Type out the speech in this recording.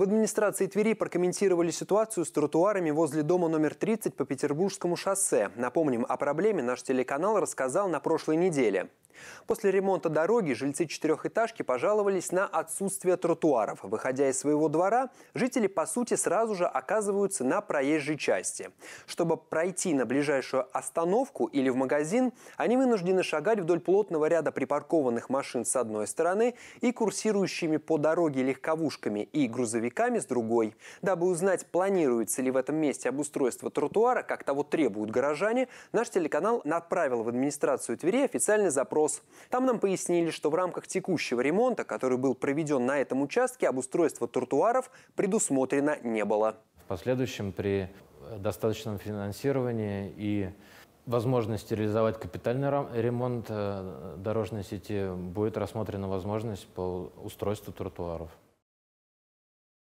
В администрации Твери прокомментировали ситуацию с тротуарами возле дома номер 30 по Петербургскому шоссе. Напомним, о проблеме наш телеканал рассказал на прошлой неделе. После ремонта дороги жильцы четырехэтажки пожаловались на отсутствие тротуаров. Выходя из своего двора, жители, по сути, сразу же оказываются на проезжей части. Чтобы пройти на ближайшую остановку или в магазин, они вынуждены шагать вдоль плотного ряда припаркованных машин с одной стороны и курсирующими по дороге легковушками и грузовиками с другой. Дабы узнать, планируется ли в этом месте обустройство тротуара, как того требуют горожане, наш телеканал направил в администрацию Твери официальный запрос вопрос. Там нам пояснили, что в рамках текущего ремонта, который был проведен на этом участке, обустройство тротуаров предусмотрено не было. В последующем при достаточном финансировании и возможности реализовать капитальный ремонт э, дорожной сети будет рассмотрена возможность по устройству тротуаров.